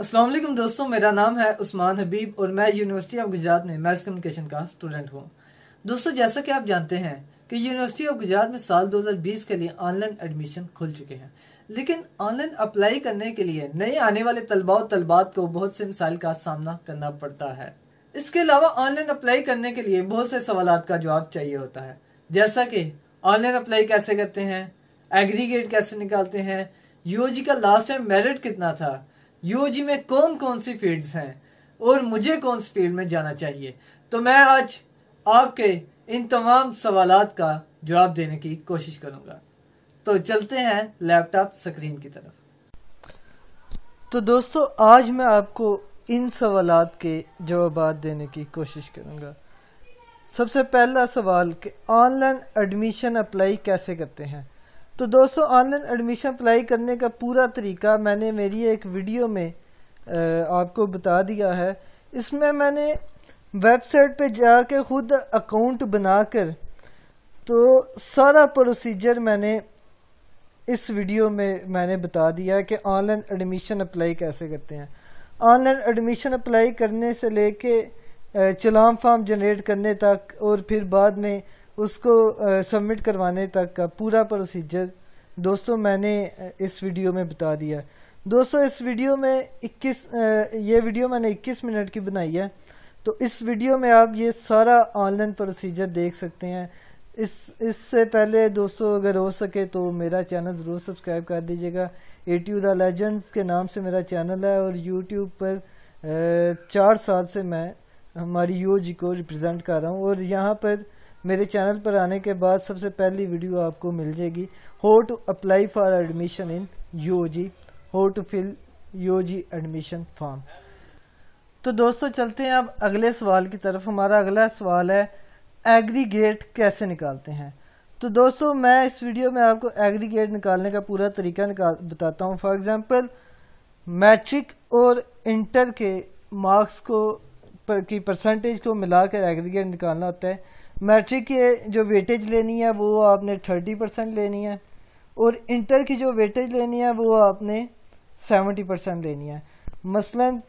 असलम दोस्तों मेरा नाम है उस्मान हबीब और मैं यूनिवर्सिटी ऑफ गुजरात में मैथ्स कम्युनिकेशन का स्टूडेंट हूँ दोस्तों जैसा कि आप जानते हैं कि यूनिवर्सिटी ऑफ गुजरात में साल 2020 के लिए ऑनलाइन एडमिशन खुल चुके हैं लेकिन ऑनलाइन अप्लाई करने के लिए नए आने वाले तलबा और तलबात को बहुत से मिसाइल का सामना करना पड़ता है इसके अलावा ऑनलाइन अप्लाई करने के लिए बहुत से सवाल का जवाब चाहिए होता है जैसा कि ऑनलाइन अप्लाई कैसे करते हैं एग्रीगेट कैसे निकालते हैं यूजी का लास्ट टाइम मेरिट कितना था यूओजी में कौन कौन सी फील्ड्स हैं और मुझे कौन सी फील्ड में जाना चाहिए तो मैं आज आपके इन तमाम सवाल का जवाब देने की कोशिश करूंगा तो चलते हैं लैपटॉप स्क्रीन की तरफ तो दोस्तों आज मैं आपको इन सवाल के जवाब देने की कोशिश करूंगा सबसे पहला सवाल कि ऑनलाइन एडमिशन अप्लाई कैसे करते हैं तो दोस्तों ऑनलाइन एडमिशन अप्लाई करने का पूरा तरीका मैंने मेरी एक वीडियो में आपको बता दिया है इसमें मैंने वेबसाइट पे जाके ख़ुद अकाउंट बनाकर तो सारा प्रोसीजर मैंने इस वीडियो में मैंने बता दिया है कि ऑनलाइन एडमिशन अप्लाई कैसे करते हैं ऑनलाइन एडमिशन अप्लाई करने से लेके चलाम फॉर्म जनरेट करने तक और फिर बाद में उसको सबमिट करवाने तक का पूरा प्रोसीजर दोस्तों मैंने इस वीडियो में बता दिया दोस्तों इस वीडियो में 21 ये वीडियो मैंने 21 मिनट की बनाई है तो इस वीडियो में आप ये सारा ऑनलाइन प्रोसीजर देख सकते हैं इस इससे पहले दोस्तों अगर हो सके तो मेरा चैनल ज़रूर सब्सक्राइब कर दीजिएगा ए टी द लेजेंड्स के नाम से मेरा चैनल है और यूट्यूब पर चार साल से मैं हमारी यू जी को रिप्रेजेंट कर रहा हूँ और यहाँ पर मेरे चैनल पर आने के बाद सबसे पहली वीडियो आपको मिल जाएगी हो to apply for admission in UG how to fill the admission form तो दोस्तों चलते हैं अब अगले सवाल की तरफ हमारा अगला सवाल है एग्रीगेट कैसे निकालते हैं तो दोस्तों मैं इस वीडियो में आपको एग्रीगेट निकालने का पूरा तरीका निकाल बताता हूँ फॉर एग्ज़ाम्पल मैट्रिक और इंटर के मार्क्स को पर की परसेंटेज को मिलाकर एग्रीगेट निकालना होता है मैट्रिक की जो वेटेज लेनी है वो आपने थर्टी परसेंट लेनी है और इंटर की जो वेटेज लेनी है वो आपने सेवेंटी परसेंट लेनी है मसलन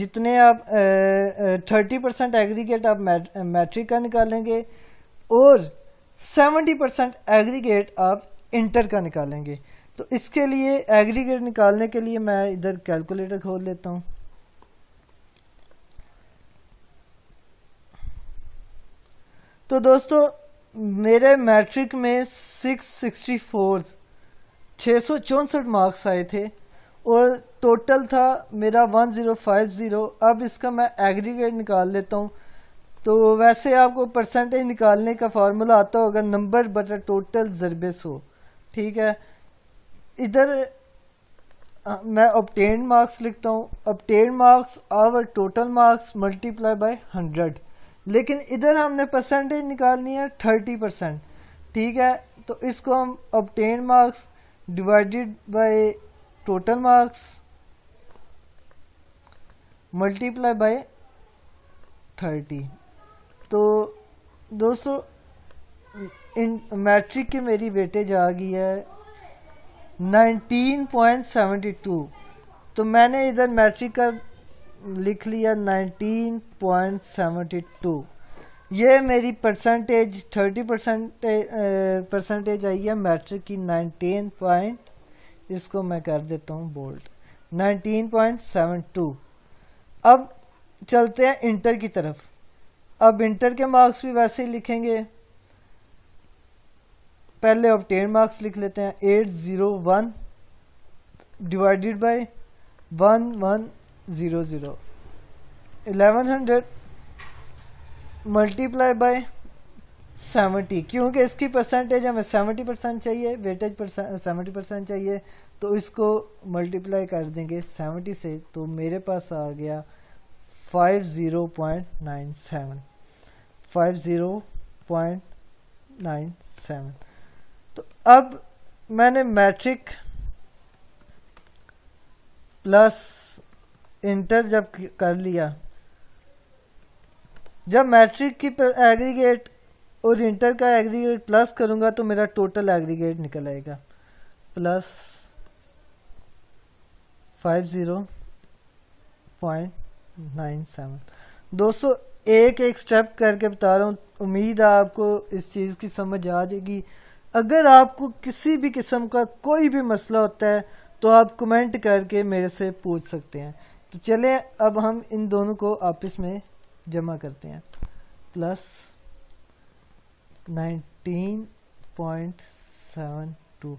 जितने आप थर्टी परसेंट एग्रीगेट आप मैट्रिक का निकालेंगे और सेवेंटी परसेंट एग्रीगेट आप इंटर का निकालेंगे तो इसके लिए एग्रीगेट निकालने के लिए मैं इधर कैलकुलेटर खोल लेता हूँ तो दोस्तों मेरे मैट्रिक में सिक्स सिक्सटी फोर छः सौ चौंसठ मार्क्स आए थे और टोटल था मेरा वन ज़ीरो फाइव ज़ीरो अब इसका मैं एग्रीगेट निकाल लेता हूँ तो वैसे आपको परसेंटेज निकालने का फार्मूला आता होगा नंबर बटा टोटल ज़रबे सो ठीक है इधर मैं ऑप्टेन मार्क्स लिखता हूँ obtain marks over total marks multiply by hundred लेकिन इधर हमने परसेंटेज निकालनी है थर्टी परसेंट ठीक है तो इसको हम obtain marks divided by total marks multiply by thirty तो दोस्तों इन मैट्रिक की मेरी वेटेज आ गई है नाइनटीन पॉइंट सेवेंटी टू तो मैंने इधर मैट्रिक का लिख लिया 19.72 ये मेरी परसेंटेज 30 परसेंटेज परसेंटेज आई है मैट्रिक की 19 पॉइंट इसको मैं कर देता हूँ बोल्ड 19.72 अब चलते हैं इंटर की तरफ अब इंटर के मार्क्स भी वैसे ही लिखेंगे पहले अब टेन मार्क्स लिख लेते हैं eight zero one divided by one one zero 0 hundred multiply by seventy क्योंकि इसकी परसेंटेज हमें सेवेंटी परसेंट चाहिए वेटेज सेवेंटी परसेंट चाहिए तो इसको मल्टीप्लाई कर देंगे सेवेंटी से तो मेरे पास आ गया नाइन सेवन तो अब मैंने मैट्रिक प्लस इंटर जब कर लिया जब मैट्रिक की एग्रीगेट और इंटर का एग्रीगेट प्लस करूंगा तो मेरा टोटल एग्रीगेट निकल आएगा plus five zero point nine seven दोस्तों एक एक स्टेप करके बता रहा हूँ उम्मीद है आपको इस चीज़ की समझ आ जाएगी अगर आपको किसी भी किस्म का कोई भी मसला होता है तो आप कमेंट करके मेरे से पूछ सकते हैं तो चले अब हम इन दोनों को आपस में जमा करते हैं plus nineteen point seven two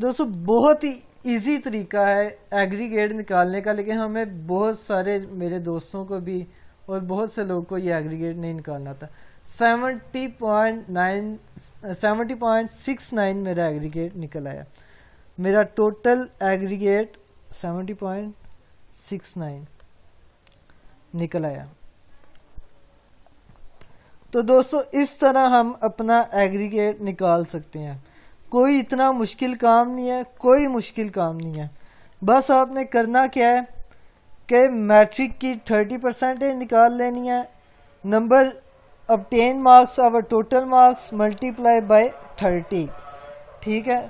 दोस्तों बहुत ही इजी तरीका है एग्रीगेट निकालने का लेकिन हमें बहुत सारे मेरे दोस्तों को भी और बहुत से लोगों को ये एग्रीगेट नहीं निकालना था 70.9 70.69 मेरा एग्रीगेट निकल आया मेरा total aggregate point six nine निकल आया तो दोस्तों इस तरह हम अपना एग्रीगेट निकाल सकते हैं कोई इतना मुश्किल काम नहीं है कोई मुश्किल काम नहीं है बस आपने करना क्या है कि मैट्रिक की थर्टी परसेंटेज निकाल लेनी है नंबर अब टेन मार्क्स अब total marks multiply by thirty ठीक है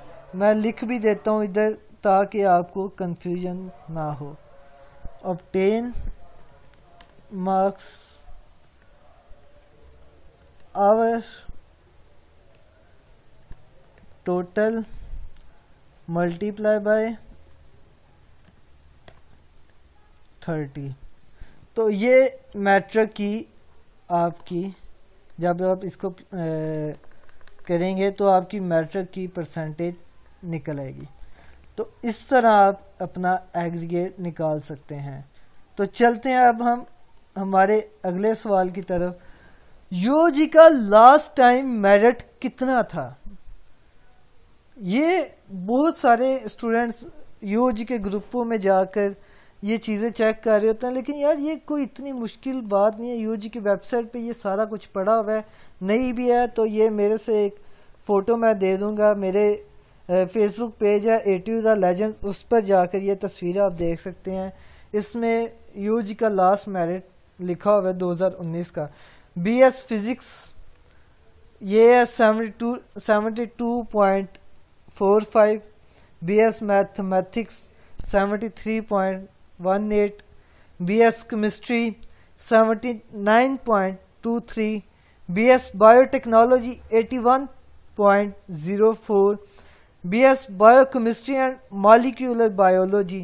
मैं लिख भी देता हूँ इधर ताकि आपको कन्फ्यूजन ना हो obtain marks our total multiply by 30 तो ये मैट्रिक की आपकी जब आप इसको आ, करेंगे तो आपकी मैट्रिक की परसेंटेज निकल आएगी तो इस तरह आप अपना एग्रीगेट निकाल सकते हैं तो चलते हैं अब हम हमारे अगले सवाल की तरफ यू जी का लास्ट टाइम मेरिट कितना था ये बहुत सारे स्टूडेंट्स यू जी के ग्रुपों में जाकर ये चीज़ें चेक कर रहे होते हैं लेकिन यार ये कोई इतनी मुश्किल बात नहीं है यू जी की वेबसाइट पे ये सारा कुछ पड़ा हुआ है नहीं भी है तो ये मेरे से एक फ़ोटो मैं दे दूँगा मेरे फेसबुक पेज है ए टू द लेजेंड्स उस पर जाकर ये तस्वीरें आप देख सकते हैं इसमें यू जी का लास्ट मेरिट लिखा हुआ है 2019 का बी एस फिज़िक्स ये है seventy two seventy two point four five B S mathematics seventy three point one eight B S chemistry seventy nine point two three B S biotechnology eighty one point zero four B S bio biochemistry and molecular biology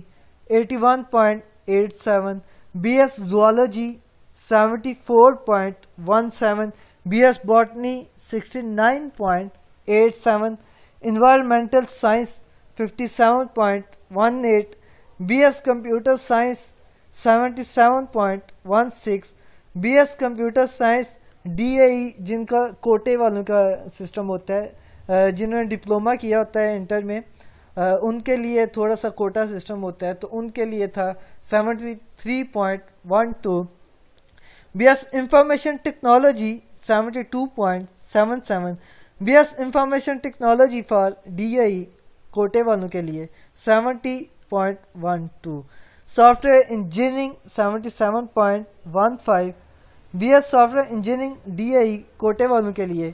eighty one point eight seven 81.87 BS zoology B S botany sixty nine point eight seven environmental science fifty seven point one eight B S computer science seventy seven point one six B S computer science D A जिनका कोटे वालों का system होता है जिन्होंने diploma किया होता है इंटर में उनके लिए थोड़ा सा कोटा सिस्टम होता है तो उनके लिए था seventy three point one two B S information technology seventy two point seven seven B S information technology for D I कोटे वालों के लिए seventy point one two software engineering seventy seven point one five B S software engineering D I कोटे वालों के लिए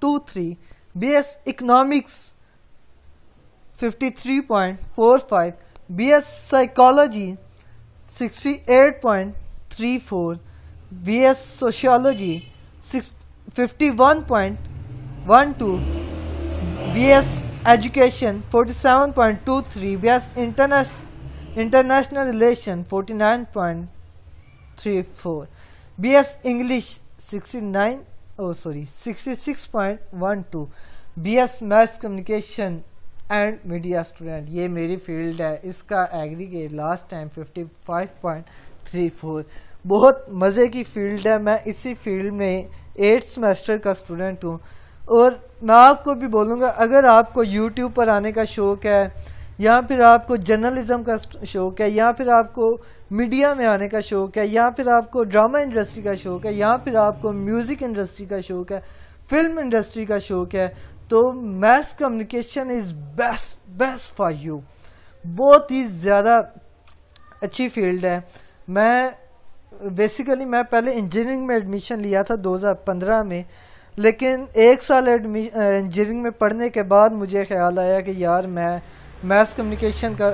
two three BS economics fifty three point four five BS psychology sixty eight point three four BS sociology six fifty one point one two BS education forty seven point two three BS international international relation forty nine point three four BS English sixty nine one two 66.12 BS maths communication and media student ये मेरी field है इसका aggregate last time 55.34 बहुत मज़े की field है मैं इसी फील्ड में एट सेमेस्टर का स्टूडेंट हूँ और मैं आपको भी बोलूँगा अगर आपको यूट्यूब पर आने का शौक़ है या फिर आपको जर्नलिज्म का शौक़ है या फिर आपको मीडिया में आने का शौक़ है या फिर आपको ड्रामा इंडस्ट्री का शौक़ है या फिर आपको म्यूज़िक इंडस्ट्री का शौक़ है फिल्म इंडस्ट्री का शौक़ है तो maths communication is best best for you बहुत ही ज़्यादा अच्छी फील्ड है मैं बेसिकली मैं पहले इंजीनियरिंग में एडमिशन लिया था 2015 में लेकिन एक साल इंजीनियरिंग में पढ़ने के बाद मुझे ख्याल आया कि यार मैं मैथ्स कम्युनिकेशन का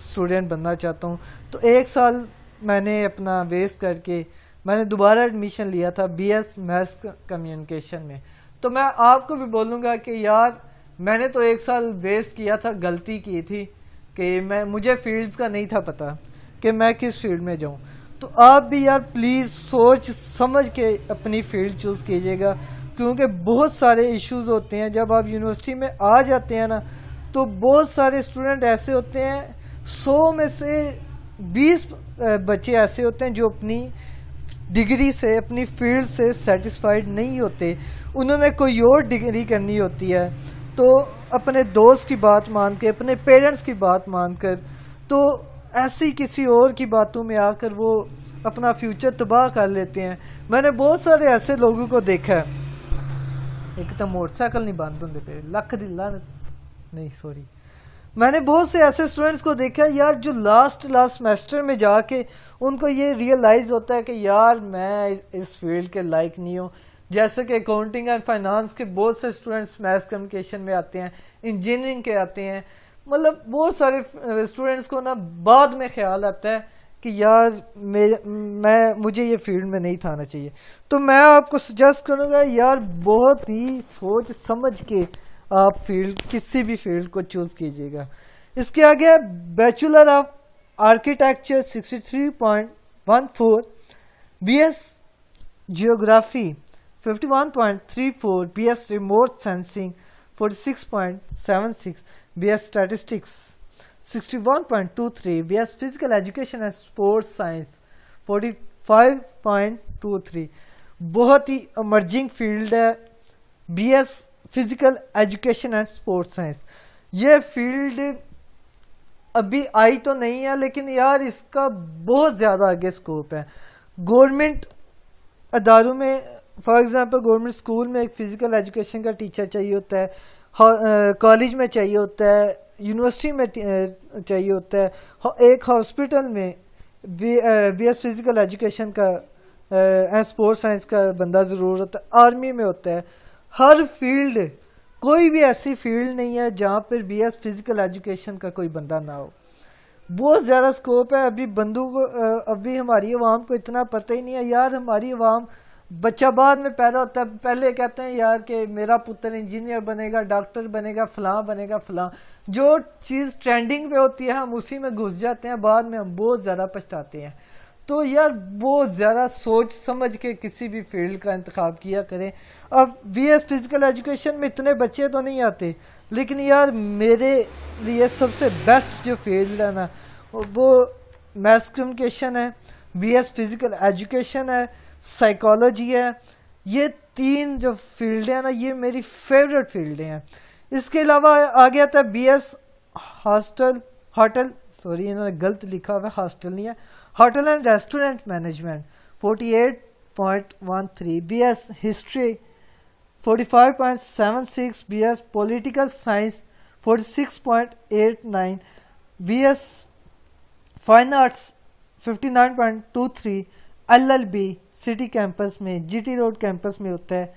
स्टूडेंट बनना चाहता हूँ तो एक साल मैंने अपना वेस्ट करके मैंने दोबारा एडमिशन लिया था बीएस मैथ्स कम्युनिकेशन में तो मैं आपको भी बोलूँगा कि यार मैंने तो एक साल वेस्ट किया था गलती की थी कि मैं मुझे फील्ड्स का नहीं था पता कि मैं किस फील्ड में जाऊँ तो आप भी यार प्लीज़ सोच समझ के अपनी फील्ड चूज़ कीजिएगा क्योंकि बहुत सारे इश्यूज होते हैं जब आप यूनिवर्सिटी में आ जाते हैं ना तो बहुत सारे स्टूडेंट ऐसे होते हैं सौ में से बीस बच्चे ऐसे होते हैं जो अपनी डिग्री से अपनी फील्ड से सेटिस्फाइड नहीं होते उन्होंने कोई और डिग्री करनी होती है तो अपने दोस्त की बात मान के अपने पेरेंट्स की बात मानकर तो ऐसी किसी और की बातों में आकर वो अपना फ्यूचर तबाह कर लेते हैं मैंने बहुत सारे ऐसे लोगों को देखा है एक तो मोटरसाइकिल नहीं बंद होंगे पे लख दी नहीं सॉरी मैंने बहुत से ऐसे स्टूडेंट्स को देखा यार जो लास्ट लास्ट सेमेस्टर में जाके उनको ये रियलाइज़ होता है कि यार मैं इस फील्ड के लाइक नहीं हूँ जैसे कि अकाउंटिंग एंड फाइनेंस के बहुत से स्टूडेंट्स मैथ कम्युनिकेशन में आते हैं इंजीनियरिंग के आते हैं मतलब बहुत सारे स्टूडेंट्स को ना बाद में ख्याल आता है कि यार मैं मुझे ये फील्ड में नहीं थाना चाहिए तो मैं आपको सजेस्ट करूँगा यार बहुत ही सोच समझ के आप फील्ड किसी भी फील्ड को चूज़ कीजिएगा इसके आगे bachelor of architecture 63.14 BS geography 51.34 BS remote sensing 46.76 BS statistics 61.23 BS physical education and sports science 45.23 बहुत ही इमर्जिंग फील्ड है BS physical education and sports science ये फील्ड अभी आई तो नहीं है लेकिन यार इसका बहुत ज़्यादा आगे स्कोप है गवर्नमेंट अदारों में फॉर एग्ज़ाम्पल गवर्नमेंट स्कूल में एक फ़िज़िकल एजुकेशन का टीचर चाहिए होता है कॉलेज में चाहिए होता है यूनिवर्सिटी में चाहिए होता है एक हॉस्पिटल में बी एस फिज़िकल एजुकेशन का एंड स्पोर्ट्स साइंस का बंदा ज़रूर होता है आर्मी में होता है हर फील्ड कोई भी ऐसी फील्ड नहीं है जहाँ पर बी एस फिज़िकल एजुकेशन का कोई बंदा ना हो बहुत ज़्यादा स्कोप है अभी बंदू को अभी हमारी आवाम को इतना पता ही नहीं है यार हमारी आवाम बच्चा बाद में पैदा होता है पहले कहते हैं यार कि मेरा पुत्र इंजीनियर बनेगा डॉक्टर बनेगा फलां बनेगा फलां जो चीज़ ट्रेंडिंग पे होती है हम उसी में घुस जाते हैं बाद में हम बहुत ज़्यादा पछताते हैं तो यार वो ज़्यादा सोच समझ के किसी भी फील्ड का इंतखब किया करें अब बी एस फिज़िकल एजुकेशन में इतने बच्चे तो नहीं आते लेकिन यार मेरे लिए सबसे बेस्ट जो फील्ड है ना वो मैथ कम्युनिकेशन है बी एस फिज़िकल एजुकेशन है साइकोलॉजी है ये तीन जो फील्ड हैं ना ये मेरी फेवरेट फील्ड हैं इसके अलावा आ गया था B S hostel hotel sorry इन्होंने गलत लिखा हुआ हॉस्टल नहीं है hotel and restaurant management 48.13 BS history 45.76 BS political science 46.89 BS fine arts 59.23 LLB city campus में जीटी रोड कैंपस में होता है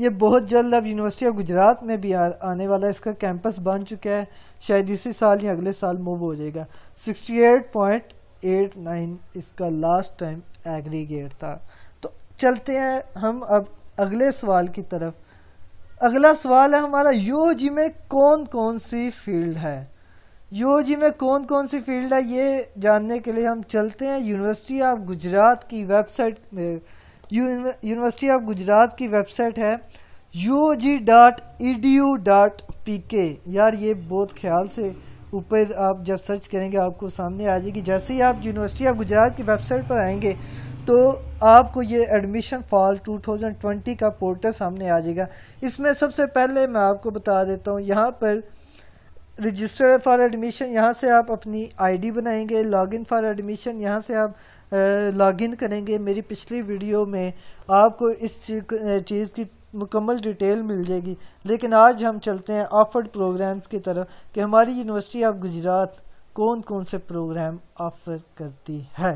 ये बहुत जल्द अब यूनिवर्सिटी ऑफ गुजरात में भी आ, आने वाला है इसका कैंपस बन चुका है शायद इसी साल या अगले साल मूव हो जाएगा 68.89 इसका लास्ट टाइम एग्रीगेट था तो चलते हैं हम अब अगले सवाल की तरफ अगला सवाल है हमारा यूजी में कौन कौन सी फील्ड है यूजी में कौन कौन सी फील्ड है ये जानने के लिए हम चलते हैं यूनिवर्सिटी ऑफ गुजरात की वेबसाइट में यूनिवर्सिटी ऑफ गुजरात की वेबसाइट है U G dot E D U dot P K यार ये बहुत ख्याल से ऊपर आप जब सर्च करेंगे आपको सामने आ जाएगी जैसे ही आप यूनिवर्सिटी ऑफ गुजरात की वेबसाइट पर आएंगे तो आपको ये एडमिशन फॉल 2020 का पोर्टल सामने आ जाएगा इसमें सबसे पहले मैं आपको बता देता हूँ यहाँ पर रजिस्टर फॉर एडमिशन यहाँ से आप अपनी आईडी बनाएंगे लॉगिन फॉर एडमिशन यहाँ से आप लॉगिन करेंगे मेरी पिछली वीडियो में आपको इस चीज़ की मुकम्मल डिटेल मिल जाएगी लेकिन आज हम चलते हैं ऑफर्ड प्रोग्राम्स की तरफ कि हमारी यूनिवर्सिटी ऑफ गुजरात कौन कौन से प्रोग्राम ऑफ़र करती है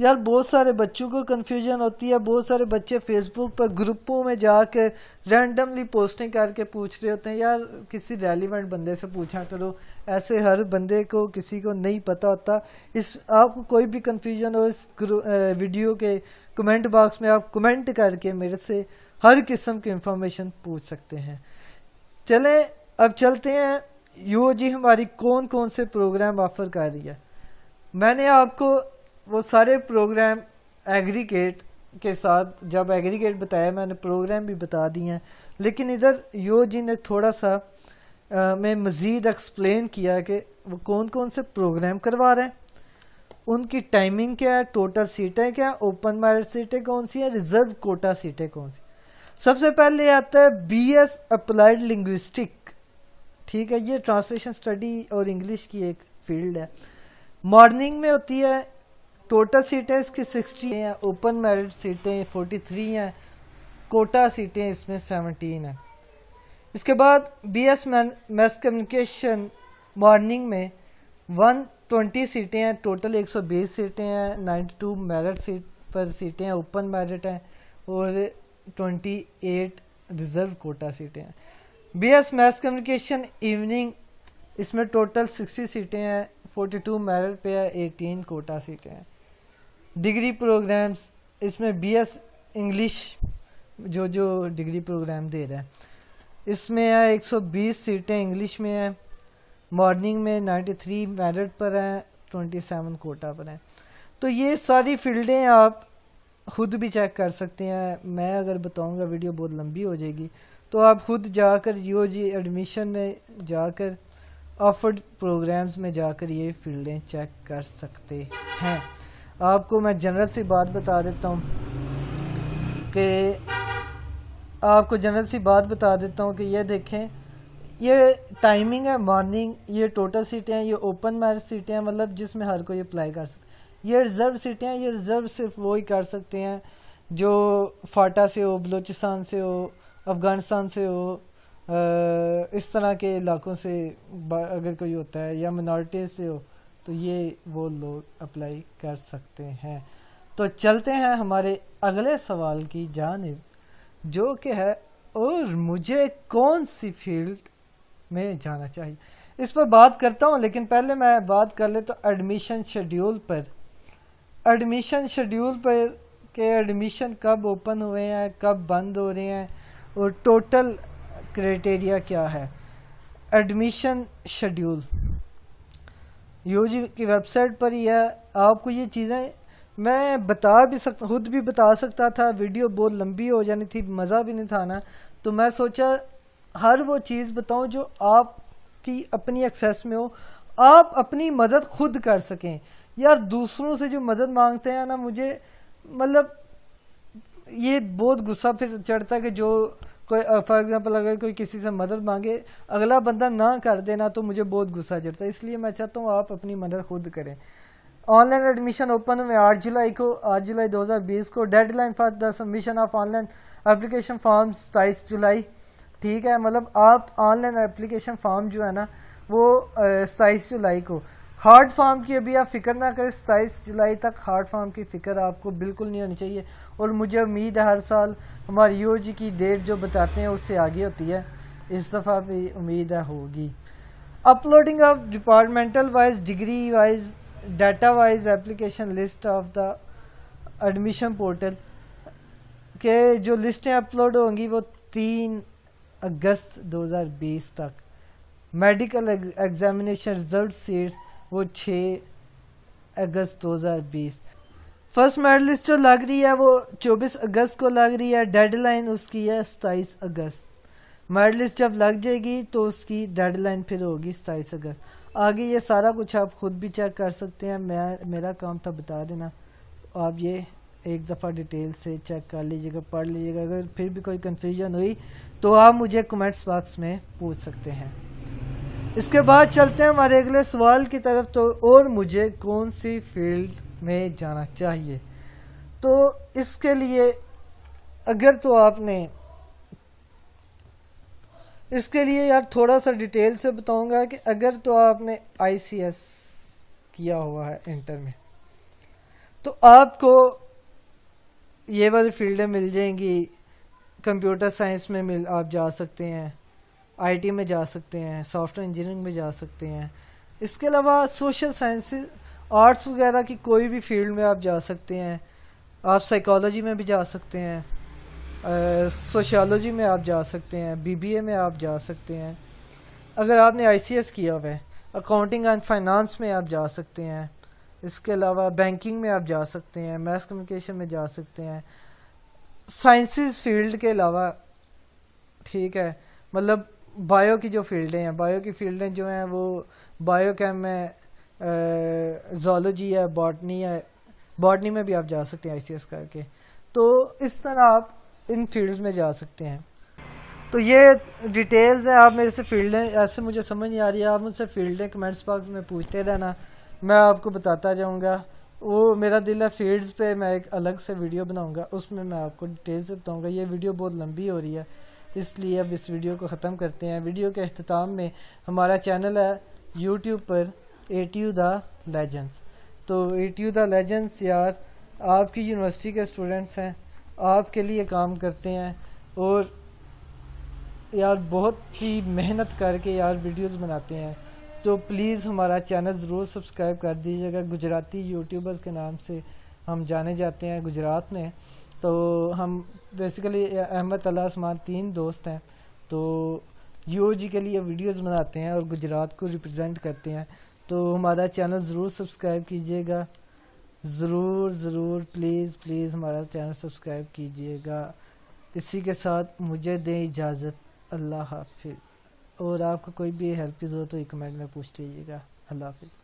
यार बहुत सारे बच्चों को कन्फ्यूजन होती है बहुत सारे बच्चे फेसबुक पर ग्रुपों में जाके रैंडमली पोस्टिंग करके पूछ रहे होते हैं यार किसी रेलिवेंट बंदे से पूछा करो ऐसे हर बंदे को किसी को नहीं पता होता इस आपको कोई भी कन्फ्यूजन हो इस वीडियो के कमेंट बॉक्स में आप कमेंट करके मेरे से हर किस्म की इंफॉर्मेशन पूछ सकते हैं चले अब चलते हैं यू जी हमारी कौन कौन से प्रोग्राम ऑफर कर रही है मैंने आपको वो सारे प्रोग्राम एग्रीगेट के साथ जब एग्रीगेट बताया मैंने प्रोग्राम भी बता दिए हैं लेकिन इधर यो जी ने थोड़ा सा आ, मैं मज़ीद एक्सप्लेन किया कि वो कौन कौन से प्रोग्राम करवा रहे हैं उनकी टाइमिंग क्या है टोटल सीटें क्या ओपन मेरिट सीटें कौन सी हैं रिज़र्व कोटा सीटें कौन सी सबसे पहले आता है बीएस अप्लाइड लिंग्विस्टिक ठीक है ये ट्रांसलेशन स्टडी और इंग्लिश की एक फील्ड है मॉर्निंग में होती है टोटल सीटें इसकी सिक्सटी हैं ओपन मेरिट सीटें फोर्टी थ्री हैं कोटा सीटें इसमें सेवनटीन हैं इसके बाद B S mass communication morning में वन ट्वेंटी सीटें हैं टोटल एक सौ बीस सीटें हैं नाइन्टी टू मेरिट सीट पर सीटें हैं ओपन मेरिट हैं और ट्वेंटी एट रिज़र्व कोटा सीटें हैं B S mass communication evening इसमें टोटल सिक्सटी सीटें हैं फोर्टी टू मेरिट पे है एटीन कोटा सीटें हैं डिग्री प्रोग्राम्स इसमें बीएस इंग्लिश जो जो डिग्री प्रोग्राम दे रहा है इसमें है 120 सीटें इंग्लिश में है मॉर्निंग में 93 मेरिट पर है 27 कोटा पर है तो ये सारी फील्डें आप खुद भी चेक कर सकते हैं मैं अगर बताऊंगा वीडियो बहुत लंबी हो जाएगी तो आप खुद जाकर यू जी एडमिशन में जाकर ऑफर्ड प्रोग्राम्स में जाकर ये फील्डें चेक कर सकते हैं आपको मैं जनरल सी बात बता देता हूँ कि आपको जनरल सी बात बता देता हूँ कि ये देखें ये टाइमिंग है मॉर्निंग ये टोटल सीटें हैं ये ओपन मैरिज सीटें हैं मतलब जिसमें हर कोई अप्लाई कर सकता ये रिज़र्व सीटें हैं ये रिज़र्व सिर्फ वो ही कर सकते हैं जो फाटा से हो बलूचिस्तान से हो अफ़गानिस्तान से हो आ, इस तरह के इलाकों से अगर कोई होता है या मिनॉरिटीज़ से हो तो ये वो लोग अप्लाई कर सकते हैं तो चलते हैं हमारे अगले सवाल की जानब जो कि है और मुझे कौन सी फील्ड में जाना चाहिए इस पर बात करता हूँ लेकिन पहले मैं बात कर ले तो एडमिशन शेड्यूल पर एडमिशन शेड्यूल पर के एडमिशन कब ओपन हुए हैं कब बंद हो रहे हैं और टोटल क्राइटेरिया क्या है एडमिशन शेड्यूल यूजी की वेबसाइट पर है आपको ये चीज़ें मैं बता भी सकता खुद भी बता सकता था वीडियो बहुत लंबी हो जानी थी मज़ा भी नहीं था ना तो मैं सोचा हर वो चीज़ बताऊं जो आपकी अपनी एक्सेस में हो आप अपनी मदद खुद कर सकें यार दूसरों से जो मदद मांगते हैं ना मुझे मतलब ये बहुत गुस्सा फिर चढ़ता है कि जो कोई फॉर एग्जांपल अगर कोई किसी से मदद मांगे अगला बंदा ना कर देना तो मुझे बहुत गुस्सा चढ़ता है इसलिए मैं चाहता हूँ आप अपनी मदद खुद करें ऑनलाइन एडमिशन ओपन हुए आठ जुलाई को आठ जुलाई 2020 को deadline for the submission of online application form सताईस जुलाई ठीक है मतलब आप ऑनलाइन एप्लीकेशन फॉर्म जो है ना वो सताईस जुलाई को हार्ड फार्म की अभी आप फिक्र ना करें सताईस जुलाई तक हार्ड फार्म की फिक्र आपको बिल्कुल नहीं होनी चाहिए और मुझे उम्मीद है हर साल हमारी यू जी की डेट जो बताते हैं उससे आगे होती है इस दफ़ा भी उम्मीद है होगी uploading of departmental wise degree wise data wise application list of the admission portal के जो लिस्टें अपलोड होंगी वो तीन अगस्त 2020 तक मेडिकल एग्जामिनेशन रिजल्ट सीट्स वो छ अगस्त 2020 फर्स्ट मेडलिस्ट जो लग रही है वो 24 अगस्त को लग रही है डेडलाइन उसकी है सताईस अगस्त मेडलिस्ट जब लग जाएगी तो उसकी डेडलाइन फिर होगी सताईस अगस्त आगे ये सारा कुछ आप खुद भी चेक कर सकते हैं मैं मेरा काम था बता देना आप ये एक दफ़ा डिटेल से चेक कर लीजिएगा पढ़ लीजिएगा अगर फिर भी कोई कन्फ्यूजन हुई तो आप मुझे कमेंट्स बॉक्स में पूछ सकते हैं इसके बाद चलते हैं हमारे अगले सवाल की तरफ तो और मुझे कौन सी फील्ड में जाना चाहिए तो इसके लिए अगर तो आपने इसके लिए यार थोड़ा सा डिटेल से बताऊंगा कि अगर तो आपने आईसीएस किया हुआ है इंटर में तो आपको ये वाली फील्डें मिल जाएंगी कंप्यूटर साइंस में मिल आप जा सकते हैं आईटी में जा सकते हैं सॉफ्टवेयर इंजीनियरिंग में जा सकते हैं इसके अलावा सोशल साइंसेस आर्ट्स वगैरह की कोई भी फील्ड में आप जा सकते हैं आप साइकोलॉजी में भी जा सकते हैं सोशलॉजी में आप जा सकते हैं बीबीए में आप जा सकते हैं अगर आपने आईसीएस किया हुआ है अकाउंटिंग एंड फाइनेंस में आप जा सकते हैं इसके अलावा बैंकिंग में आप जा सकते हैं मैथ कम्युनिकेशन में जा सकते हैं साइंसिस फील्ड के अलावा ठीक है मतलब बायो की जो फील्डें हैं बायो की फील्डें जो हैं वो बायो कैम में जोलॉजी है बॉटनी है बॉटनी में भी आप जा सकते हैं आई करके तो इस तरह आप इन फील्ड्स में जा सकते हैं तो ये डिटेल्स हैं आप मेरे से फील्डें ऐसे मुझे समझ नहीं आ रही है आप मुझसे फील्डें कमेंट्स बॉक्स में पूछते रहना मैं आपको बताता जाऊँगा वो मेरा दिल है फील्ड्स पे मैं एक अलग से वीडियो बनाऊंगा उसमें मैं आपको डिटेल से बताऊंगा ये वीडियो बहुत लंबी हो रही है इसलिए अब इस वीडियो को ख़त्म करते हैं वीडियो के अख्ताम में हमारा चैनल है यूट्यूब पर A T U the legends तो A T U the legends यार आपकी यूनिवर्सिटी के स्टूडेंट्स हैं आपके लिए काम करते हैं और यार बहुत ही मेहनत करके यार वीडियोस बनाते हैं तो प्लीज़ हमारा चैनल ज़रूर सब्सक्राइब कर दीजिएगा गुजराती यूट्यूबर्स के नाम से हम जाने जाते हैं गुजरात में तो हम बेसिकली अहमद अलास हमारे तीन दोस्त हैं तो यू के लिए वीडियोस बनाते हैं और गुजरात को रिप्रेजेंट करते हैं तो हमारा चैनल ज़रूर सब्सक्राइब कीजिएगा ज़रूर ज़रूर प्लीज़ प्लीज़ हमारा चैनल सब्सक्राइब कीजिएगा इसी के साथ मुझे दें इजाज़त अल्लाह हाफि और आपको कोई भी हेल्प की ज़रूरत हो कमेंट में पूछ लीजिएगा अल्लाह हाफिज़